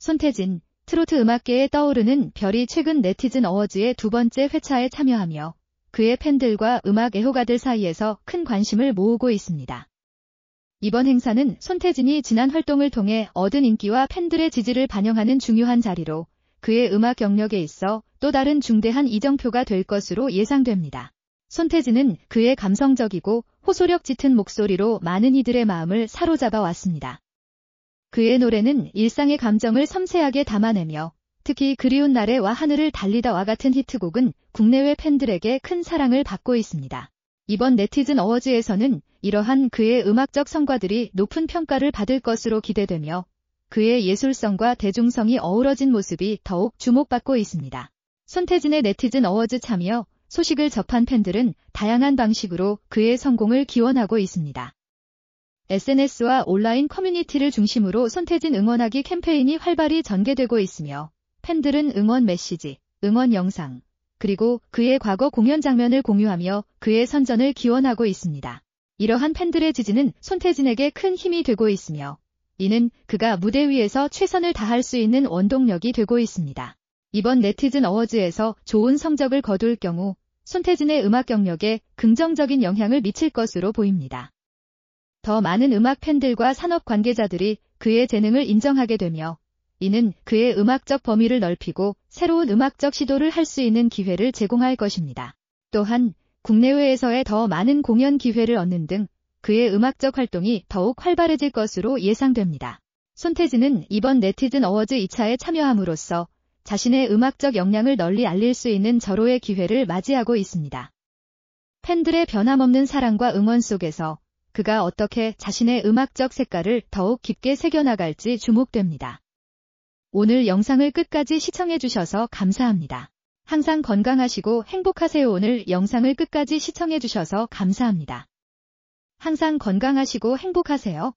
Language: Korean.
손태진, 트로트 음악계에 떠오르는 별이 최근 네티즌 어워즈의 두 번째 회차에 참여하며 그의 팬들과 음악 애호가들 사이에서 큰 관심을 모으고 있습니다. 이번 행사는 손태진이 지난 활동을 통해 얻은 인기와 팬들의 지지를 반영하는 중요한 자리로 그의 음악 경력에 있어 또 다른 중대한 이정표가 될 것으로 예상됩니다. 손태진은 그의 감성적이고 호소력 짙은 목소리로 많은 이들의 마음을 사로잡아 왔습니다. 그의 노래는 일상의 감정을 섬세하게 담아내며 특히 그리운 날에와 하늘을 달리다와 같은 히트곡은 국내외 팬들에게 큰 사랑을 받고 있습니다. 이번 네티즌 어워즈에서는 이러한 그의 음악적 성과들이 높은 평가를 받을 것으로 기대되며 그의 예술성과 대중성이 어우러진 모습이 더욱 주목받고 있습니다. 손태진의 네티즌 어워즈 참여 소식을 접한 팬들은 다양한 방식으로 그의 성공을 기원하고 있습니다. SNS와 온라인 커뮤니티를 중심으로 손태진 응원하기 캠페인이 활발히 전개되고 있으며 팬들은 응원 메시지, 응원 영상, 그리고 그의 과거 공연 장면을 공유하며 그의 선전을 기원하고 있습니다. 이러한 팬들의 지지는 손태진에게 큰 힘이 되고 있으며 이는 그가 무대 위에서 최선을 다할 수 있는 원동력이 되고 있습니다. 이번 네티즌 어워즈에서 좋은 성적을 거둘 경우 손태진의 음악 경력에 긍정적인 영향을 미칠 것으로 보입니다. 더 많은 음악 팬들과 산업 관계자들이 그의 재능을 인정하게 되며 이는 그의 음악적 범위를 넓히고 새로운 음악적 시도를 할 수 있는 기회를 제공할 것입니다. 또한 국내외에서의 더 많은 공연 기회를 얻는 등 그의 음악적 활동이 더욱 활발해질 것으로 예상됩니다. 손태진은 이번 네티즌 어워즈 2차에 참여함으로써 자신의 음악적 역량을 널리 알릴 수 있는 절호의 기회를 맞이하고 있습니다. 팬들의 변함없는 사랑과 응원 속에서 그가 어떻게 자신의 음악적 색깔을 더욱 깊게 새겨나갈지 주목됩니다. 오늘 영상을 끝까지 시청해주셔서 감사합니다. 항상 건강하시고 행복하세요. 오늘 영상을 끝까지 시청해주셔서 감사합니다. 항상 건강하시고 행복하세요.